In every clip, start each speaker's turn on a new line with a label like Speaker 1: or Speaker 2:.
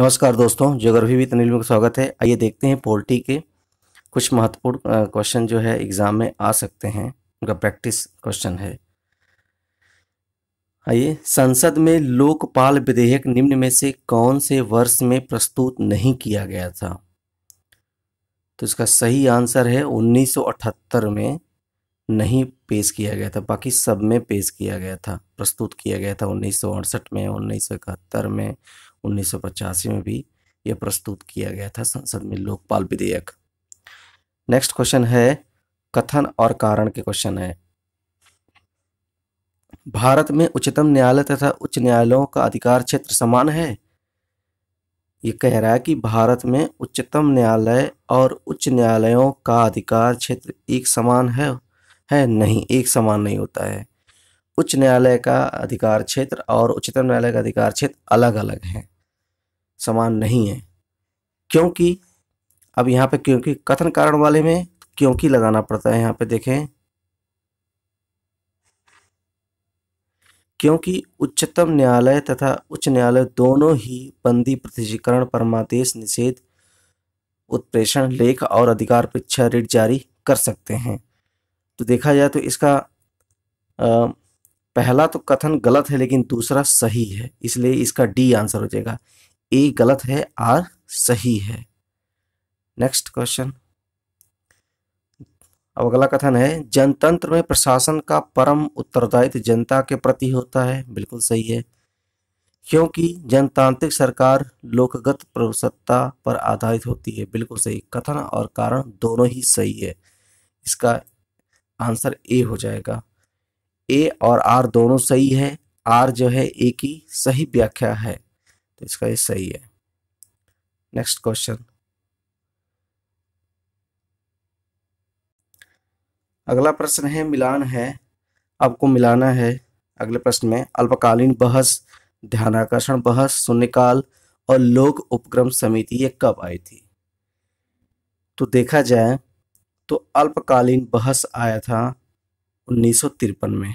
Speaker 1: नमस्कार दोस्तों ज्योग्राफी भी तनिल में स्वागत है आइए देखते हैं पोल्ट्री के कुछ महत्वपूर्ण क्वेश्चन जो है एग्ज़ाम में आ सकते हैं उनका प्रैक्टिस क्वेश्चन है आइए संसद में लोकपाल विधेयक निम्न में से कौन से वर्ष में प्रस्तुत नहीं किया गया था तो इसका सही आंसर है 1978 में नहीं पेश किया गया था बाकी सब में पेश किया गया था प्रस्तुत किया गया था उन्नीस में उन्नीस में उन्नीस में भी यह प्रस्तुत किया गया था संसद में लोकपाल विधेयक नेक्स्ट क्वेश्चन है कथन और कारण के क्वेश्चन है भारत में उच्चतम न्यायालय तथा उच्च न्यायालयों का अधिकार क्षेत्र समान है ये कह रहा है कि भारत में उच्चतम न्यायालय और उच्च न्यायालयों का अधिकार क्षेत्र एक समान है है नहीं एक समान नहीं होता है उच्च न्यायालय का अधिकार क्षेत्र और उच्चतम न्यायालय का अधिकार क्षेत्र अलग अलग हैं समान नहीं है क्योंकि अब यहाँ पे क्योंकि कथन कारण वाले में क्योंकि लगाना पड़ता है यहाँ पे देखें क्योंकि उच्चतम न्यायालय तथा उच्च न्यायालय दोनों ही बंदी प्रतिष्ठीकरण परमादेश निषेध उत्प्रेषण लेख और अधिकार परीक्षा रिट जारी कर सकते हैं तो देखा जाए तो इसका पहला तो कथन गलत है लेकिन दूसरा सही है इसलिए इसका डी आंसर हो जाएगा ए गलत है आर सही है नेक्स्ट क्वेश्चन अब अगला कथन है जनतंत्र में प्रशासन का परम उत्तरदायित्व जनता के प्रति होता है बिल्कुल सही है क्योंकि जनतांत्रिक सरकार लोकगत प्रसत्ता पर आधारित होती है बिल्कुल सही कथन और कारण दोनों ही सही है इसका आंसर ए हो जाएगा ए और आर दोनों सही है आर जो है ए की सही व्याख्या है तो इसका ये सही है नेक्स्ट क्वेश्चन अगला प्रश्न है मिलान है आपको मिलाना है अगले प्रश्न में अल्पकालीन बहस ध्यानाकर्षण बहस शून्यकाल और लोक उपक्रम समिति ये कब आई थी तो देखा जाए तो अल्पकालीन बहस आया था उन्नीस में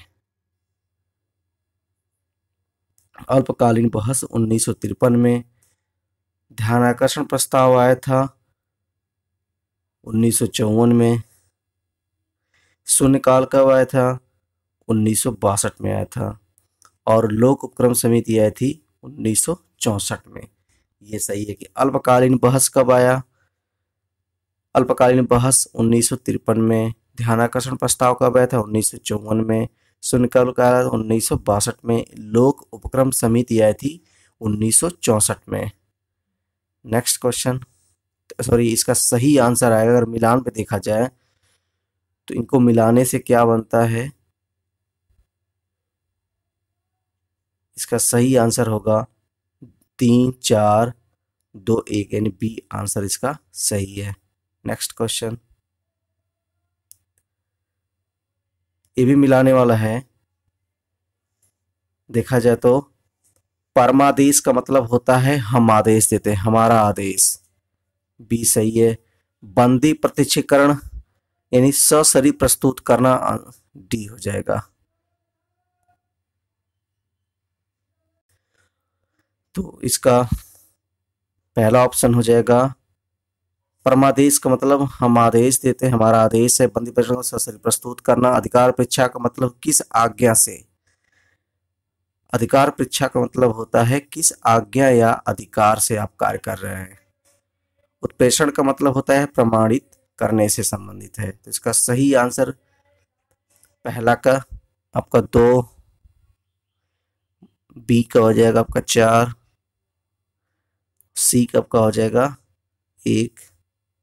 Speaker 1: अल्पकालीन बहस उन्नीस में ध्यान आकर्षण प्रस्ताव आया था उन्नीस में शून्यकाल कब आया था उन्नीस में आया था और लोक उपक्रम समिति आई थी उन्नीस में ये सही है कि अल्पकालीन बहस कब आया अल्पकालीन बहस उन्नीस में ध्यानाकर्षण प्रस्ताव कब आया था उन्नीस में सुनकल का उन्नीस में लोक उपक्रम समिति आई थी उन्नीस में नेक्स्ट क्वेश्चन सॉरी इसका सही आंसर आएगा अगर मिलान पे देखा जाए तो इनको मिलाने से क्या बनता है इसका सही आंसर होगा तीन चार दो एक यानी बी आंसर इसका सही है नेक्स्ट क्वेश्चन ये भी मिलाने वाला है देखा जाए तो परमादेश का मतलब होता है हम आदेश देते हैं हमारा आदेश बी सही है बंदी प्रत्यक्षीकरण यानी सशरी प्रस्तुत करना डी हो जाएगा तो इसका पहला ऑप्शन हो जाएगा परमादेश का मतलब हम आदेश देते हैं हमारा आदेश है बंदी प्रश्न प्रस्तुत करना अधिकार परीक्षा का मतलब किस आज्ञा से अधिकार परीक्षा का मतलब होता है किस आज्ञा या अधिकार से आप कार्य कर रहे हैं उत्प्रेषण का मतलब होता है प्रमाणित करने से संबंधित है तो इसका सही आंसर पहला का आपका दो बी का हो जाएगा आपका चार सी का आपका हो जाएगा एक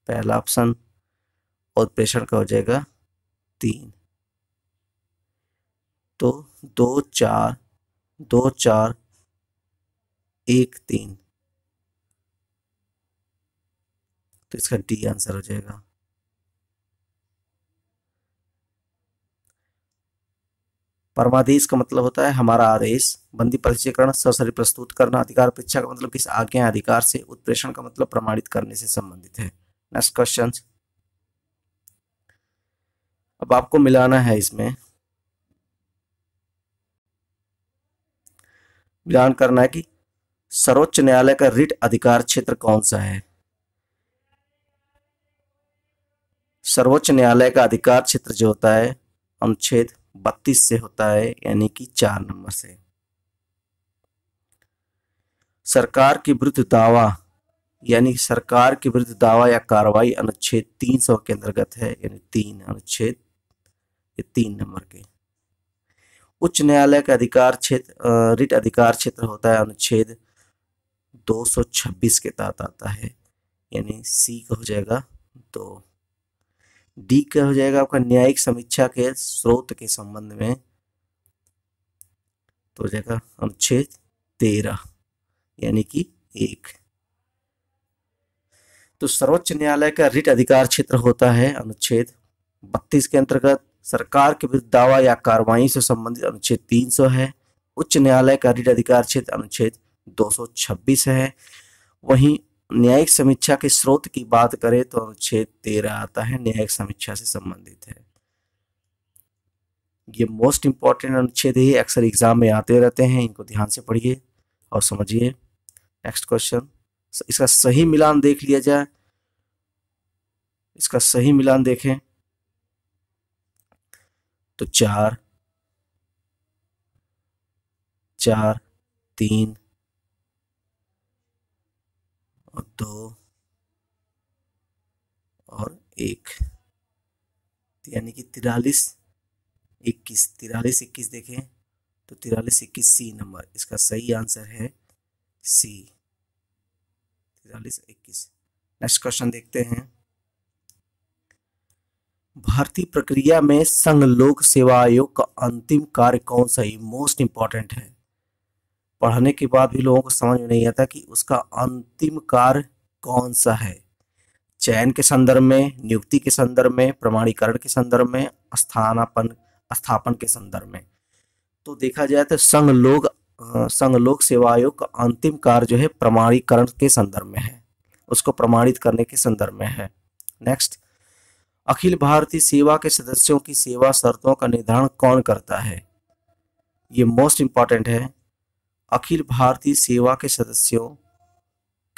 Speaker 1: पहला ऑप्शन और प्रेशर का हो जाएगा तीन तो दो चार दो चार एक तीन तो इसका डी आंसर हो जाएगा परमादेश का मतलब होता है हमारा आदेश बंदी परिचयकरण सरसरी प्रस्तुत करना अधिकार परीक्षा का मतलब किस आज्ञा अधिकार से उत्प्रेषण का मतलब प्रमाणित करने से संबंधित है नेक्स्ट क्वेश्चन अब आपको मिलाना है इसमें मिलान करना है कि सर्वोच्च न्यायालय का रिट अधिकार क्षेत्र कौन सा है सर्वोच्च न्यायालय का अधिकार क्षेत्र जो होता है अनुच्छेद बत्तीस से होता है यानी कि चार नंबर से सरकार के विरुद्ध दावा यानी सरकार के विरुद्ध दावा या कार्रवाई अनुच्छेद 300 के अंतर्गत है यानी तीन अनुच्छेद ये तीन नंबर के उच्च न्यायालय का अधिकार क्षेत्र रिट अधिकार क्षेत्र होता है अनुच्छेद 226 के तहत आता है यानी सी का हो जाएगा दो डी का हो जाएगा आपका न्यायिक समीक्षा के स्रोत के संबंध में तो हो जाएगा अनुच्छेद तेरह यानी कि एक तो सर्वोच्च न्यायालय का रिट अधिकार क्षेत्र होता है अनुच्छेद बत्तीस के अंतर्गत सरकार के विरुद्ध दावा या कार्रवाई से संबंधित अनुच्छेद 300 है उच्च न्यायालय का रिट अधिकार क्षेत्र अनुच्छेद 226 है वहीं न्यायिक समीक्षा के स्रोत की बात करें तो अनुच्छेद तेरह आता है न्यायिक समीक्षा से संबंधित है ये मोस्ट इंपॉर्टेंट अनुच्छेद ही अक्सर एग्जाम में आते रहते हैं इनको ध्यान से पढ़िए और समझिए नेक्स्ट क्वेश्चन इसका सही मिलान देख लिया जाए इसका सही मिलान देखें तो चार चार तीन और दो और एक तो यानी कि तिरालीस इक्कीस तिरालीस इक्कीस देखें तो तिरालीस इक्कीस सी नंबर इसका सही आंसर है सी तैतालीस इक्कीस नेक्स्ट क्वेश्चन देखते हैं भर्ती प्रक्रिया में संघ लोक सेवा आयोग का अंतिम कार्य कौन सा ही मोस्ट इंपॉर्टेंट है पढ़ने के बाद भी लोगों को समझ में नहीं आता कि उसका अंतिम कार्य कौन सा है चयन के संदर्भ में नियुक्ति के संदर्भ में प्रमाणीकरण के संदर्भ में स्थानापन स्थापन के संदर्भ में तो देखा जाए तो संघ लोग संघ लोक सेवा आयोग का अंतिम कार्य जो है प्रमाणीकरण के संदर्भ में है उसको प्रमाणित करने के संदर्भ में है नेक्स्ट अखिल भारतीय सेवा के सदस्यों की सेवा शर्तों का निर्धारण कौन करता है ये मोस्ट इम्पॉर्टेंट है अखिल भारतीय सेवा के सदस्यों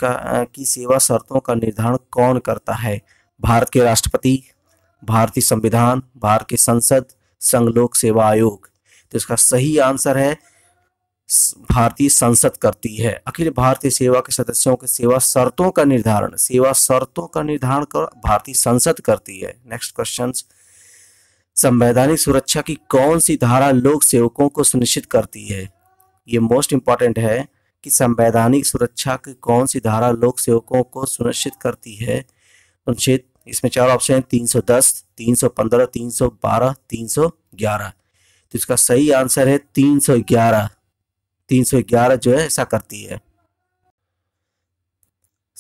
Speaker 1: का की सेवा शर्तों का निर्धारण कौन करता है भारत के राष्ट्रपति भारतीय संविधान भारत के संसद संघ लोक सेवा आयोग तो इसका सही आंसर है भारतीय संसद करती है अखिल भारतीय सेवा के सदस्यों के सेवा शर्तों का निर्धारण सेवा शर्तों का निर्धारण कर भारतीय संसद करती है नेक्स्ट क्वेश्चन संवैधानिक सुरक्षा की कौन सी धारा लोक सेवकों को सुनिश्चित करती है ये मोस्ट इंपॉर्टेंट है कि संवैधानिक सुरक्षा की कौन सी धारा लोक सेवकों को सुनिश्चित करती है अनुच्छेद इसमें चार ऑप्शन है तीन सौ दस तीन सौ पंद्रह तीन सौ बारह तीन सौ ग्यारह तो इसका सही आंसर है तीन सौ ग्यारह तीन सौ ग्यारह जो है ऐसा करती है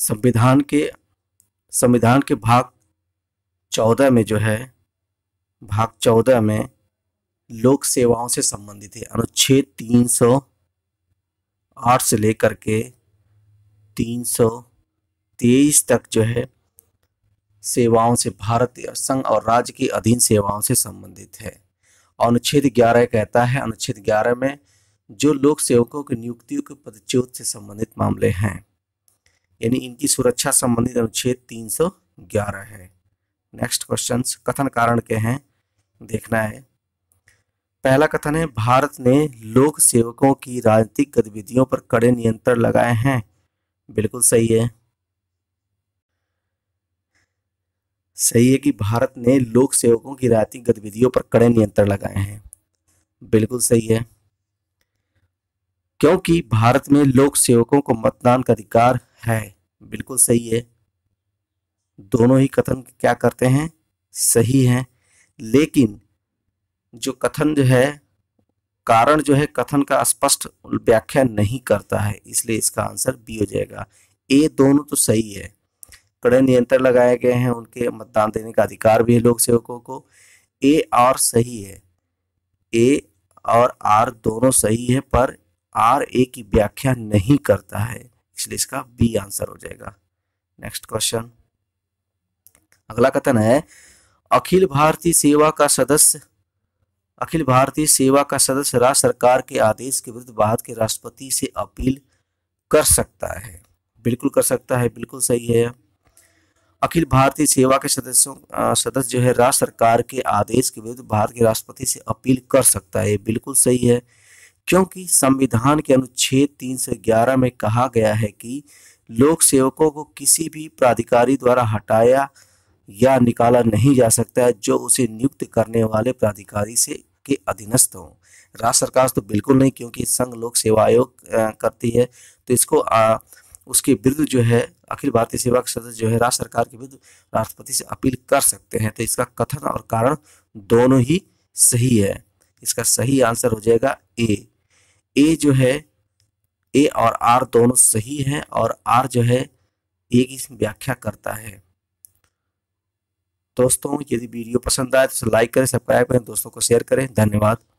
Speaker 1: संविधान के संविधान के भाग चौदह में जो है भाग चौदह में लोक सेवाओं से संबंधित है अनुच्छेद तीन सौ आठ से लेकर के तीन सौ तेईस तक जो है सेवाओं से भारतीय संघ और राज्य के अधीन सेवाओं से संबंधित है अनुच्छेद ग्यारह कहता है अनुच्छेद ग्यारह में जो लोक सेवकों की नियुक्तियों के पदच्युत से संबंधित मामले हैं यानी इनकी सुरक्षा संबंधित अनुच्छेद 311 है नेक्स्ट क्वेश्चन कथन कारण के हैं देखना है पहला कथन है भारत ने लोक सेवकों की राजनीतिक गतिविधियों पर कड़े नियंत्रण लगाए हैं बिल्कुल सही है सही है कि भारत ने लोक सेवकों की राजनीतिक गतिविधियों पर कड़े नियंत्रण लगाए हैं बिल्कुल सही है क्योंकि भारत में लोक सेवकों को मतदान का अधिकार है बिल्कुल सही है दोनों ही कथन क्या करते हैं सही हैं लेकिन जो कथन जो है कारण जो है कथन का स्पष्ट व्याख्या नहीं करता है इसलिए इसका आंसर बी हो जाएगा ए दोनों तो सही है कड़े नियंत्रण लगाए गए हैं उनके मतदान देने का अधिकार भी है लोक सेवकों को ए और सही है ए और आर दोनों सही है पर आर ए की व्याख्या नहीं करता है इसलिए इसका बी आंसर हो जाएगा नेक्स्ट क्वेश्चन अगला कथन है अखिल भारतीय सेवा का सदस्य अखिल भारतीय सेवा का सदस्य राज्य सरकार के आदेश के विरुद्ध भारत के राष्ट्रपति से अपील कर सकता है बिल्कुल कर सकता है बिल्कुल सही है अखिल भारतीय सेवा के सदस्यों सदस्य जो है राज्य सरकार के आदेश के विरुद्ध भारत के राष्ट्रपति से अपील कर सकता है बिल्कुल सही है क्योंकि संविधान के अनुच्छेद 311 में कहा गया है कि लोक सेवकों को किसी भी प्राधिकारी द्वारा हटाया या निकाला नहीं जा सकता है जो उसे नियुक्त करने वाले प्राधिकारी से के अधीनस्थ हों राज्य सरकार तो बिल्कुल नहीं क्योंकि संघ लोक सेवा आयोग करती है तो इसको आ, उसके विरुद्ध जो है अखिल भारतीय सेवा सदस्य जो है राज्य सरकार के विरुद्ध राष्ट्रपति से अपील कर सकते हैं तो इसका कथन और कारण दोनों ही सही है इसका सही आंसर हो जाएगा ए ए जो है ए और आर दोनों सही है और आर जो है ए की व्याख्या करता है दोस्तों यदि वीडियो पसंद आए तो लाइक करें सब्सक्राइब करें दोस्तों को शेयर करें धन्यवाद